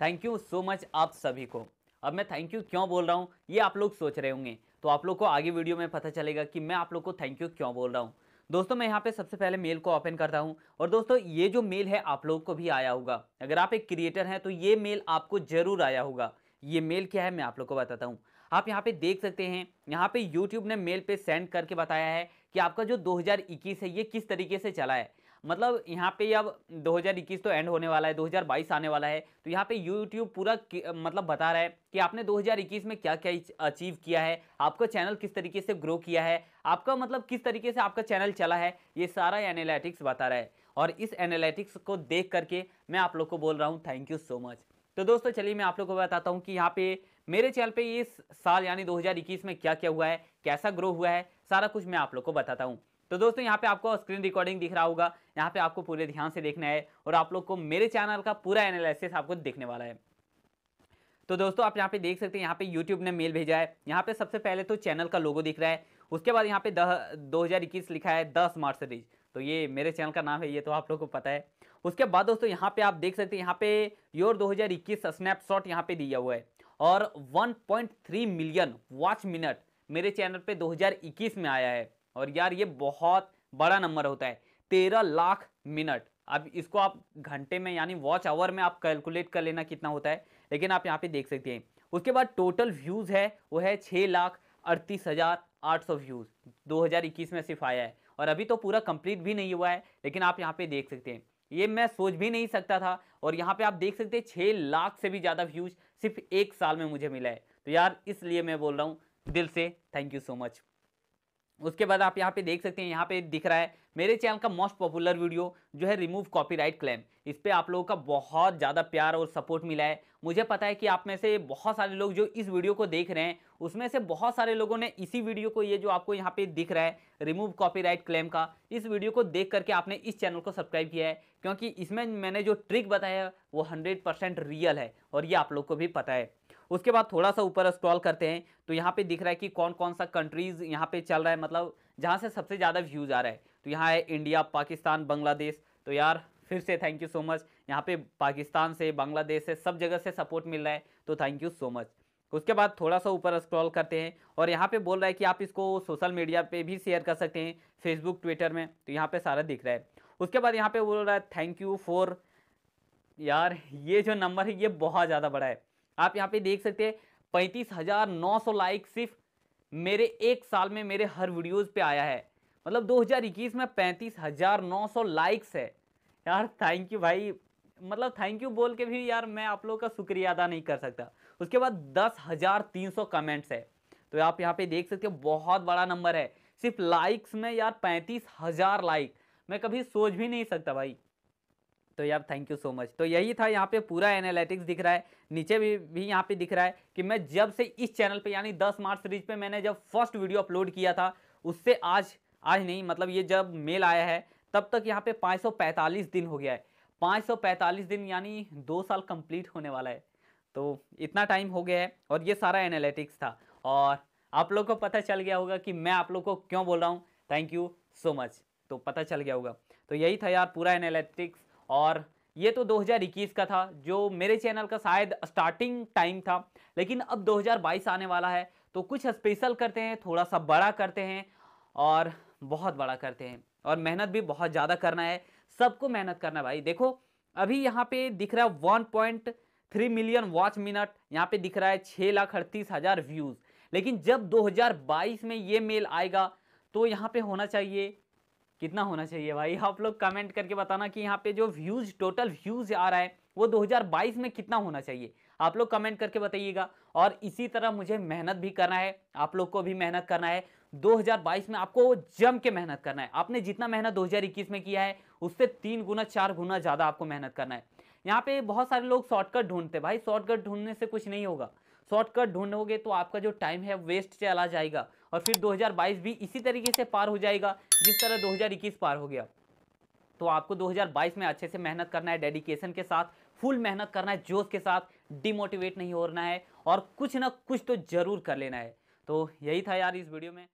thank you so much आप सभी को अब मैं थैंक यू क्यों बोल रहा हूँ ये आप लोग सोच रहे होंगे तो आप लोग को आगे वीडियो में पता चलेगा कि मैं आप लोग को थैंक यू क्यों बोल रहा हूँ दोस्तों मैं यहाँ पे सबसे पहले मेल को ओपन करता हूँ और दोस्तों ये जो मेल है आप लोगों को भी आया होगा अगर आप एक क्रिएटर हैं तो ये मेल आपको जरूर आया होगा ये मेल क्या है मैं आप लोग को बताता हूँ आप यहाँ पे देख सकते हैं यहाँ पे YouTube ने मेल पे सेंड करके बताया है कि आपका जो 2021 है ये किस तरीके से चला है मतलब यहाँ पे अब 2021 तो एंड होने वाला है 2022 आने वाला है तो यहाँ पे यूट्यूब पूरा मतलब बता रहा है कि आपने 2021 में क्या क्या अचीव किया है आपका चैनल किस तरीके से ग्रो किया है आपका मतलब किस तरीके से आपका चैनल चला है ये सारा एनालिटिक्स बता रहा है और इस एनालिटिक्स को देख करके मैं आप लोग को बोल रहा हूँ थैंक यू सो मच तो दोस्तों चलिए मैं आप लोग को बताता हूँ कि यहाँ पे मेरे चैनल पे इस साल यानी 2021 में क्या क्या हुआ है कैसा ग्रो हुआ है सारा कुछ मैं आप लोग को बताता हूँ तो दोस्तों यहाँ पे आपको स्क्रीन रिकॉर्डिंग दिख रहा होगा यहाँ पे आपको पूरे ध्यान से देखना है और आप लोग को मेरे चैनल का पूरा एनालिसिस आपको देखने वाला है तो दोस्तों आप यहाँ पे देख सकते हैं यहाँ पे यूट्यूब ने मेल भेजा है यहाँ पे सबसे पहले तो चैनल का लोगो दिख रहा है उसके बाद यहाँ पे दो हज़ार इक्कीस लिखा है दस मार्सरीज तो ये मेरे चैनल का नाम है ये तो आप लोग को पता है उसके बाद दोस्तों यहाँ पे आप देख सकते हैं यहाँ पे योर 2021 स्नैपशॉट यहाँ पे दिया हुआ है और 1.3 मिलियन वॉच मिनट मेरे चैनल पे 2021 में आया है और यार ये बहुत बड़ा नंबर होता है तेरह लाख मिनट अब इसको आप घंटे में यानी वॉच आवर में आप कैलकुलेट कर लेना कितना होता है लेकिन आप यहाँ पे देख सकते हैं उसके बाद टोटल व्यूज़ है वो है छः लाख अड़तीस हज़ार आठ सौ व्यूज़ दो हज़ार इक्कीस में सिर्फ आया है और अभी तो पूरा कंप्लीट भी नहीं हुआ है लेकिन आप यहाँ पे देख सकते हैं ये मैं सोच भी नहीं सकता था और यहाँ पर आप देख सकते हैं छः लाख से भी ज़्यादा व्यूज़ सिर्फ एक साल में मुझे मिला है तो यार इसलिए मैं बोल रहा हूँ दिल से थैंक यू सो मच उसके बाद आप यहाँ पे देख सकते हैं यहाँ पे दिख रहा है मेरे चैनल का मोस्ट पॉपुलर वीडियो जो है रिमूव कॉपीराइट क्लेम इस पर आप लोगों का बहुत ज़्यादा प्यार और सपोर्ट मिला है मुझे पता है कि आप में से बहुत सारे लोग जो इस वीडियो को देख रहे हैं उसमें से बहुत सारे लोगों ने इसी वीडियो को ये जो आपको यहाँ पे दिख रहा है रिमूव कॉपी क्लेम का इस वीडियो को देख करके आपने इस चैनल को सब्सक्राइब किया है क्योंकि इसमें मैंने जो ट्रिक बताया वो हंड्रेड रियल है और ये आप लोग को भी पता है उसके बाद थोड़ा सा ऊपर स्क्रॉल करते हैं तो यहाँ पे दिख रहा है कि कौन कौन सा कंट्रीज़ यहाँ पे चल रहा है मतलब जहाँ से सबसे ज़्यादा व्यूज़ आ रहा है तो यहाँ है इंडिया पाकिस्तान बांग्लादेश तो यार फिर से थैंक यू सो मच यहाँ पे पाकिस्तान से बांग्लादेश से सब जगह से सपोर्ट मिल रहा है तो थैंक यू सो मच उसके बाद थोड़ा सा ऊपर स्क्रॉल करते हैं और यहाँ पे बोल रहा है कि आप इसको सोशल मीडिया पे भी शेयर कर सकते हैं फेसबुक ट्विटर में तो यहाँ पे सारा दिख रहा है उसके बाद यहाँ पे बोल रहा है थैंक यू फॉर यार ये जो नंबर है ये बहुत ज़्यादा बड़ा है आप यहाँ पे देख सकते हैं पैंतीस हजार नौ सौ लाइक सिर्फ मेरे एक साल में मेरे हर वीडियोज़ पे आया है मतलब 2021 में पैंतीस हजार नौ सौ लाइक्स है यार थैंक यू भाई मतलब थैंक यू बोल के भी यार मैं आप लोग का शुक्रिया अदा नहीं कर सकता उसके बाद दस हज़ार तीन सौ कमेंट्स है तो आप यहाँ पे देख सकते हो बहुत बड़ा नंबर है सिर्फ लाइक्स में यार पैंतीस हज़ार लाइक मैं कभी सोच भी नहीं सकता भाई तो यार थैंक यू सो मच तो यही था यहाँ पे पूरा एनालिटिक्स दिख रहा है नीचे भी भी यहाँ पे दिख रहा है कि मैं जब से इस चैनल पे यानी 10 मार्च सीरीज पे मैंने जब फर्स्ट वीडियो अपलोड किया था उससे आज आज नहीं मतलब ये जब मेल आया है तब तक यहाँ पे 545 दिन हो गया है 545 दिन यानी दो साल कंप्लीट होने वाला है तो इतना टाइम हो गया है और ये सारा एनालिटिक्स था और आप लोग को पता चल गया होगा कि मैं आप लोग को क्यों बोल रहा हूँ थैंक यू सो मच तो पता चल गया होगा तो यही था यार पूरा एनालिटिक्स और ये तो 2021 का था जो मेरे चैनल का शायद स्टार्टिंग टाइम था लेकिन अब 2022 आने वाला है तो कुछ स्पेशल करते हैं थोड़ा सा बड़ा करते हैं और बहुत बड़ा करते हैं और मेहनत भी बहुत ज़्यादा करना है सबको मेहनत करना है भाई देखो अभी यहाँ पे दिख रहा है 1.3 मिलियन वॉच मिनट यहाँ पे दिख रहा है छः लाख अड़तीस हज़ार व्यूज़ लेकिन जब 2022 में ये मेल आएगा तो यहाँ पे होना चाहिए कितना होना चाहिए भाई आप लोग कमेंट करके बताना कि यहाँ पे जो व्यूज़ टोटल व्यूज़ आ रहा है वो 2022 में कितना होना चाहिए आप लोग कमेंट करके बताइएगा और इसी तरह मुझे मेहनत भी करना है आप लोग को भी मेहनत करना है 2022 में आपको जम के मेहनत करना है आपने जितना मेहनत 2021 में किया है उससे तीन गुना चार गुना ज़्यादा आपको मेहनत करना है यहाँ पे बहुत सारे लोग शॉर्टकट ढूंढते भाई शॉर्टकट ढूंढने से कुछ नहीं होगा शॉर्टकट ढूंढोगे तो आपका जो टाइम है वेस्ट चला जाएगा और फिर 2022 भी इसी तरीके से पार हो जाएगा जिस तरह 2021 पार हो गया तो आपको 2022 में अच्छे से मेहनत करना है डेडिकेशन के साथ फुल मेहनत करना है जोश के साथ डिमोटिवेट नहीं होना है और कुछ ना कुछ तो ज़रूर कर लेना है तो यही था यार इस वीडियो में